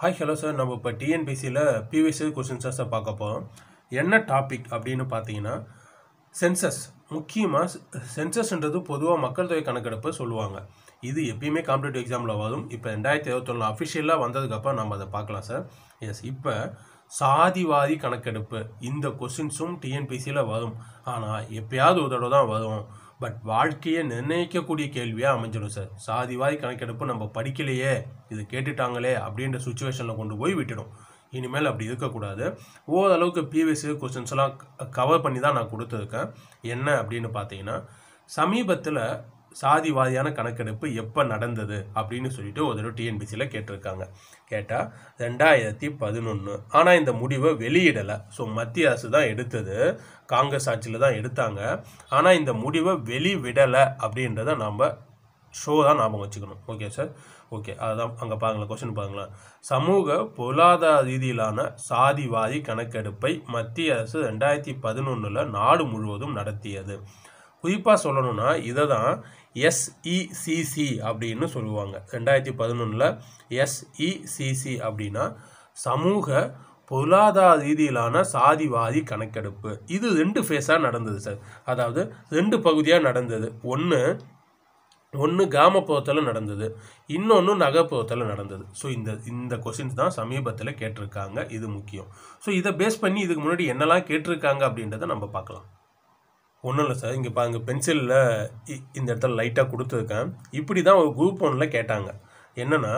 hi hello sir நம்ம இப்போ டிஎன்பிசியில் பிவிசி கொஷின்ஸாக சார் பார்க்க போகிறோம் என்ன டாபிக் அப்படின்னு பார்த்தீங்கன்னா சென்சஸ் முக்கியமாக சென்சஸ்ன்றது பொதுவாக மக்கள் தொகை கணக்கெடுப்பு சொல்லுவாங்க இது எப்பயுமே காம்படிட்டிவ் எக்ஸாமில் வரும் இப்போ ரெண்டாயிரத்தி இருபத்தொன்னு அஃபிஷியலாக வந்ததுக்கப்புறம் நம்ம அதை பார்க்கலாம் சார் எஸ் இப்போ சாதிவாதி கணக்கெடுப்பு இந்த கொஷின்ஸும் டிஎன்பிசியில் வரும் ஆனால் எப்பயாவது ஒரு தடவை தான் வரும் பட் வாழ்க்கையை நிர்ணயிக்கக்கூடிய கேள்வியாக அமைஞ்சிடும் சார் சாதிவாய் கணக்கெடுப்பு நம்ம படிக்கலையே இது கேட்டுட்டாங்களே அப்படின்ற சுச்சுவேஷனில் கொண்டு போய் விட்டுடும் இனிமேல் அப்படி இருக்கக்கூடாது ஓரளவுக்கு பிவிசி கொஸ்டின்ஸ்லாம் கவர் பண்ணி தான் நான் கொடுத்துருக்கேன் என்ன அப்படின்னு பார்த்தீங்கன்னா சமீபத்தில் சாதிவாதியான கணக்கெடுப்பு எப்போ நடந்தது அப்படின்னு சொல்லிட்டு ஒரு தடவை டிஎன்பிசியில் கேட்டிருக்காங்க கேட்டால் ரெண்டாயிரத்தி பதினொன்று ஆனால் இந்த முடிவை வெளியிடலை ஸோ மத்திய அரசு தான் எடுத்தது காங்கிரஸ் ஆட்சியில் தான் எடுத்தாங்க ஆனால் இந்த முடிவை வெளிவிடலை அப்படின்றத நாம் ஷோ தான் ஞாபகம் வச்சுக்கணும் ஓகே சார் ஓகே அதுதான் அங்கே பாருங்களேன் கொஸ்டின் பாருங்களேன் சமூக பொருளாதார ரீதியிலான சாதிவாதி கணக்கெடுப்பை மத்திய அரசு ரெண்டாயிரத்தி பதினொன்றில் நாடு முழுவதும் நடத்தியது குறிப்பாக சொல்லணும்னா இதை தான் எஸ்இசிசி e அப்படின்னு சொல்லுவாங்க ரெண்டாயிரத்தி பதினொன்றில் எஸ்இசிசி e அப்படின்னா சமூக பொருளாதார ரீதியிலான சாதிவாதி கணக்கெடுப்பு இது ரெண்டு ஃபேஸாக நடந்தது சார் அதாவது ரெண்டு பகுதியாக நடந்தது ஒன்று ஒன்று கிராமப்புறத்தில் நடந்தது இன்னொன்று நகர்ப்புறத்தில் நடந்தது ஸோ இந்த இந்த கொஷின்ஸ் தான் சமீபத்தில் கேட்டிருக்காங்க இது முக்கியம் ஸோ இதை பேஸ் பண்ணி இதுக்கு முன்னாடி என்னெல்லாம் கேட்டிருக்காங்க அப்படின்றத நம்ம பார்க்கலாம் ஒன்றும் இல்லை சார் இங்கே அங்கே பென்சிலில் இந்த இடத்துல லைட்டாக கொடுத்துருக்கேன் இப்படி தான் ஒரு குரூப் ஒன்றில் கேட்டாங்க என்னென்னா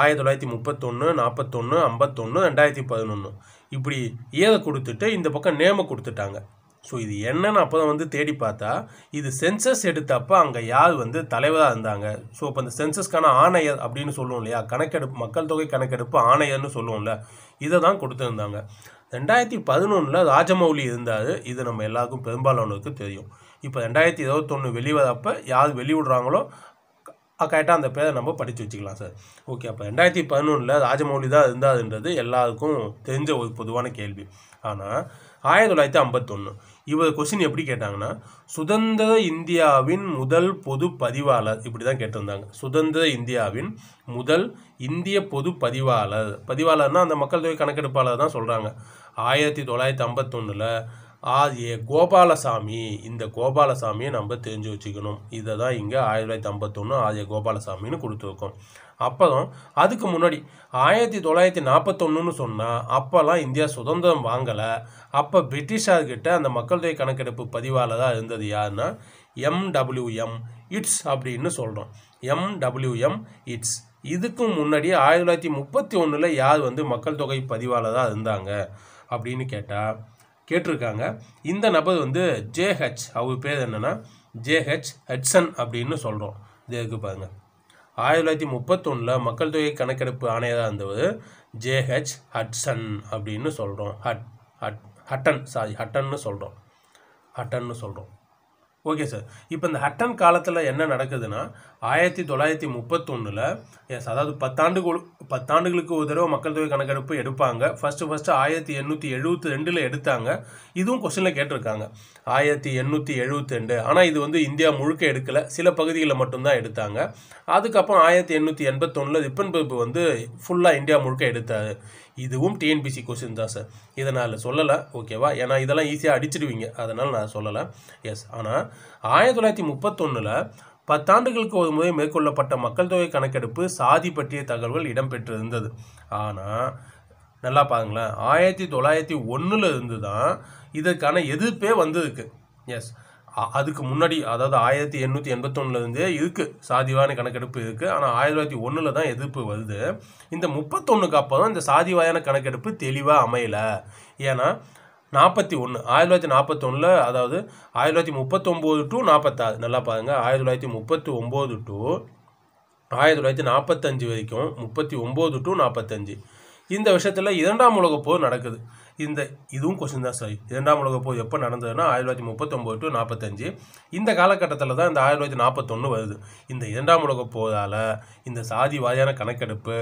ஆயிரத்தி தொள்ளாயிரத்தி முப்பத்தொன்று நாற்பத்தொன்று ஐம்பத்தொன்று ரெண்டாயிரத்தி பதினொன்று இப்படி ஏதை கொடுத்துட்டு இந்த பக்கம் நேமை கொடுத்துட்டாங்க ஸோ இது என்னன்னு அப்போ தான் வந்து தேடி பார்த்தா இது சென்சஸ் எடுத்தப்போ அங்கே யார் வந்து தலைவராக இருந்தாங்க ஸோ இப்போ அந்த சென்சஸ்க்கான ஆணையர் அப்படின்னு சொல்லுவோம் இல்லையா கணக்கெடுப்பு மக்கள் தொகை கணக்கெடுப்பு ஆணையர்னு சொல்லுவோம்ல இதை தான் கொடுத்துருந்தாங்க ரெண்டாயிரத்தி பதினொன்றில் ராஜமௌலி இருந்தார் இது நம்ம எல்லாருக்கும் பெரும்பாலானவருக்கு தெரியும் இப்போ ரெண்டாயிரத்தி இருபத்தொன்று வெளிவரப்போ யார் வெளிவிடுறாங்களோ கரெக்டாக அந்த பேரை நம்ம படித்து வச்சுக்கலாம் சார் ஓகே அப்போ ரெண்டாயிரத்தி பதினொன்றில் ராஜமௌலி தான் இருந்தாருன்றது எல்லாருக்கும் தெரிஞ்ச ஒரு பொதுவான கேள்வி ஆனால் ஆயிரத்தி தொள்ளாயிரத்தி ஐம்பத்தொன்று இவர் கொஸ்டின் எப்படி கேட்டாங்கன்னா சுதந்திர இந்தியாவின் முதல் பொது பதிவாளர் இப்படி தான் கேட்டிருந்தாங்க சுதந்திர இந்தியாவின் முதல் இந்திய பொது பதிவாளர் பதிவாளர்னால் அந்த மக்கள் தொகை கணக்கெடுப்பாளர் தான் சொல்கிறாங்க ஆயிரத்தி தொள்ளாயிரத்தி ஐம்பத்தொன்னில் அது கோபாலசாமி இந்த கோபாலசாமியை நம்ம தெரிஞ்சு வச்சுக்கணும் இதை தான் இங்கே ஆயிரத்தி தொள்ளாயிரத்தி ஐம்பத்தொன்று ஆதிய கோபாலசாமின்னு கொடுத்துருக்கோம் அப்போதும் அதுக்கு முன்னாடி ஆயிரத்தி தொள்ளாயிரத்தி நாற்பத்தொன்னுன்னு சொன்னால் அப்போல்லாம் இந்தியா சுதந்திரம் வாங்கலை அப்போ பிரிட்டிஷார்கிட்ட அந்த மக்கள் தொகை கணக்கெடுப்பு பதிவாளராக தான் இருந்தது யாருன்னா எம்டபிள்யூஎம் இட்ஸ் அப்படின்னு சொல்கிறோம் எம்டபிள்யூஎம் இட்ஸ் இதுக்கும் முன்னாடி ஆயிரத்தி தொள்ளாயிரத்தி முப்பத்தி ஒன்றில் யார் வந்து மக்கள் தொகை தான் இருந்தாங்க அப்படின்னு கேட்டால் கேட்டிருக்காங்க இந்த நபர் வந்து ஜேஹெச் அவர் பேர் என்னென்னா ஜேஹெச் ஹெட்சன் அப்படின்னு சொல்கிறோம் இது பாருங்கள் ஆயிரத்தி தொள்ளாயிரத்தி முப்பத்தொன்னில் மக்கள் தொகை கணக்கெடுப்பு ஆணையராக இருந்தவர் ஜேஹெச் ஹட்சன் அப்படின்னு சொல்கிறோம் ஹட் ஹட் ஹட்டன் சாரி ஹட்டன்னு சொல்கிறோம் ஹட்டன்னு சொல்கிறோம் ஓகே சார் இப்போ இந்த ஹட்டன் காலத்தில் என்ன நடக்குதுன்னா ஆயிரத்தி தொள்ளாயிரத்தி முப்பத்தொன்னில் எஸ் அதாவது பத்தாண்டுகள் பத்தாண்டுகளுக்கு ஒரு தடவை மக்கள் தொகை கணக்கெடுப்பு எடுப்பாங்க ஃபஸ்ட்டு ஃபஸ்ட்டு ஆயிரத்தி எண்ணூற்றி எழுபத்தி ரெண்டில் எடுத்தாங்க இதுவும் கொஸ்டினில் கேட்டிருக்காங்க ஆயிரத்தி எண்ணூற்றி எழுபத்தி ரெண்டு ஆனால் இது வந்து இந்தியா முழுக்க எடுக்கலை சில பகுதிகளில் மட்டும்தான் எடுத்தாங்க அதுக்கப்புறம் ஆயிரத்தி எண்ணூற்றி எண்பத்தொன்னில் ரிப்பன் பிரிப்பு வந்து ஃபுல்லாக இந்தியா முழுக்க எடுத்தார் இதுவும் டிஎன்பிசி கொஸ்டின் தான் சார் இதை நான் சொல்லலை ஓகேவா ஏன்னா இதெல்லாம் ஈஸியாக அடிச்சிடுவீங்க அதனால் நான் சொல்லலை எஸ் ஆனால் ஆயிரத்தி தொள்ளாயிரத்தி முப்பத்தொன்னில் பத்தாண்டுகளுக்கு ஒரு முறை மேற்கொள்ளப்பட்ட மக்கள் தொகை கணக்கெடுப்பு சாதி பற்றிய தகவல்கள் இடம்பெற்றிருந்தது ஆனால் நல்லா பாருங்களேன் ஆயிரத்தி தொள்ளாயிரத்தி ஒன்றில் இருந்து தான் இதற்கான எதிர்ப்பே வந்திருக்கு எஸ் அதுக்கு முன்னாடி அதாவது ஆயிரத்தி எண்ணூற்றி எண்பத்தொன்னுலேருந்தே இருக்குது சாதிவான கணக்கெடுப்பு இருக்குது ஆனால் ஆயிரத்தி தொள்ளாயிரத்தி ஒன்றில் தான் எதிர்ப்பு வருது இந்த முப்பத்தொன்றுக்கு அப்புறம் இந்த சாதிவாயான கணக்கெடுப்பு தெளிவாக அமையலை ஏன்னா நாற்பத்தி ஒன்று ஆயிரத்தி தொள்ளாயிரத்தி நாற்பத்தொன்னில் அதாவது ஆயிரத்தி தொள்ளாயிரத்தி முப்பத்தொம்போது டு நாற்பத்தாறு நல்லா பாருங்கள் ஆயிரத்தி தொள்ளாயிரத்தி முப்பத்தி ஒம்பது டு ஆயிரத்தி தொள்ளாயிரத்தி நாற்பத்தஞ்சு வரைக்கும் முப்பத்தி ஒம்பது டு நாற்பத்தஞ்சு இந்த விஷயத்தில் இரண்டாம் உலகப்போர் போர் நடக்குது இந்த இதுவும் கொஸ்டின் தான் சாரி இரண்டாம் உலகப் போர் எப்போ நடந்ததுன்னா ஆயிரத்தி தொள்ளாயிரத்தி முப்பத்தொம்போது டு நாற்பத்தஞ்சு இந்த காலகட்டத்தில் தான் இந்த ஆயிரத்தி தொள்ளாயிரத்தி நாற்பத்தொன்று வருது இந்த இரண்டாம் உலக போரால் இந்த சாதி வாரியான கணக்கெடுப்பு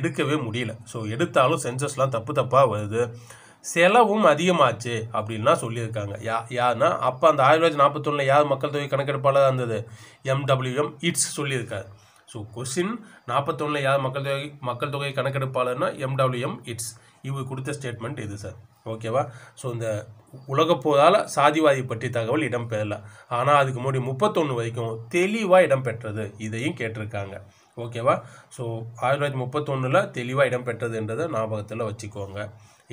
எடுக்கவே முடியல ஸோ எடுத்தாலும் சென்சஸ்லாம் தப்பு தப்பாக வருது செலவும் அதிகமாச்சு அப்படின்லாம் சொல்லியிருக்காங்க யா யாருன்னா அப்போ அந்த ஆயிரத்தி தொள்ளாயிரத்தி யார் மக்கள் தொகை கணக்கெடுப்பாளர் இருந்தது எம்டபிள்யூஎம் இட்ஸ் சொல்லியிருக்காரு ஸோ கொஸ்டின் நாற்பத்தொன்னில் யார் மக்கள் தொகை மக்கள் தொகை கணக்கெடுப்பாளர்னா எம்டபிள்யூஎம் இட்ஸ் இவர் கொடுத்த ஸ்டேட்மெண்ட் இது சார் ஓகேவா ஸோ இந்த உலகப்போதால் சாதிவாதி பற்றி தகவல் இடம்பெறல ஆனால் அதுக்கு முன்னாடி முப்பத்தொன்று வரைக்கும் தெளிவாக இடம்பெற்றது இதையும் கேட்டிருக்காங்க ஓகேவா ஸோ ஆயிரத்தி தொள்ளாயிரத்தி முப்பத்தொன்னில் தெளிவாக இடம்பெற்றதுன்றதை ஞாபகத்தில் வச்சுக்கோங்க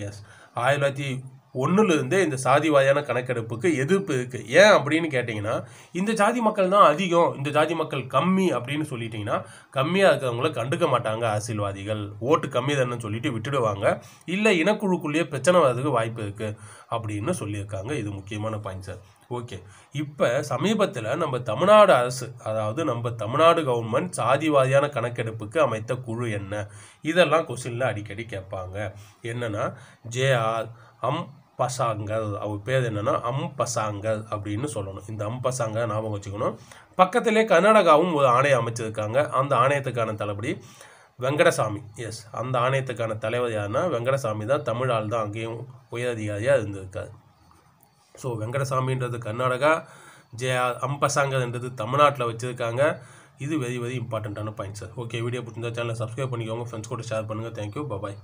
எஸ் ஆயிரத்தி தொள்ளாயிரத்தி ஒன்றுலேருந்தே இந்த சாதிவாதியான கணக்கெடுப்புக்கு எதிர்ப்பு இருக்குது ஏன் அப்படின்னு கேட்டிங்கன்னா இந்த ஜாதி மக்கள் தான் அதிகம் இந்த ஜாதி மக்கள் கம்மி அப்படின்னு சொல்லிட்டிங்கன்னா கம்மியாக இருக்கிறவங்கள கண்டுக்க மாட்டாங்க அரசியல்வாதிகள் ஓட்டு கம்மி தானே சொல்லிட்டு விட்டுடுவாங்க இல்லை இனக்குழுக்குள்ளேயே பிரச்சனை வர்றதுக்கு வாய்ப்பு இருக்குது அப்படின்னு சொல்லியிருக்காங்க இது முக்கியமான பாயிண்ட் சார் ஓகே இப்போ சமீபத்தில் நம்ம தமிழ்நாடு அரசு அதாவது நம்ம தமிழ்நாடு கவர்மெண்ட் சாதிவாதியான கணக்கெடுப்புக்கு அமைத்த குழு என்ன இதெல்லாம் கொஸ்டினில் அடிக்கடி கேட்பாங்க என்னென்னா ஜேஆர் அம் பசாங்கல் அவர் பேர் என்னென்னா பசாங்கல் அப்படின்னு சொல்லணும் இந்த அம்பசாங்க ஞாபகம் வச்சுக்கணும் பக்கத்திலே கர்நாடகாவும் ஒரு ஆணையம் அமைச்சிருக்காங்க அந்த ஆணையத்துக்கான தளபதி வெங்கடசாமி எஸ் அந்த ஆணையத்துக்கான தலைவர் யாருன்னா வெங்கடசாமி தான் தமிழ் ஆள் தான் அங்கேயும் உயரதிகாரியாக இருந்திருக்காரு ஸோ வெங்கடசாமின்றது கர்நாடகா ஜே அம்பசாங்கன்றது தமிழ்நாட்டில் வச்சுருக்காங்க இது வெரி வெரி இம்பார்ட்டண்ட்டான பாயிண்ட் சார் ஓகே வீடியோ பிடிச்சிருந்தா சேனலை சப்ஸ்கிரைப் பண்ணிக்கோங்க ஃப்ரெண்ட்ஸ் கூட ஷேர் பண்ணுங்கள் தேங்க்யூ பாய்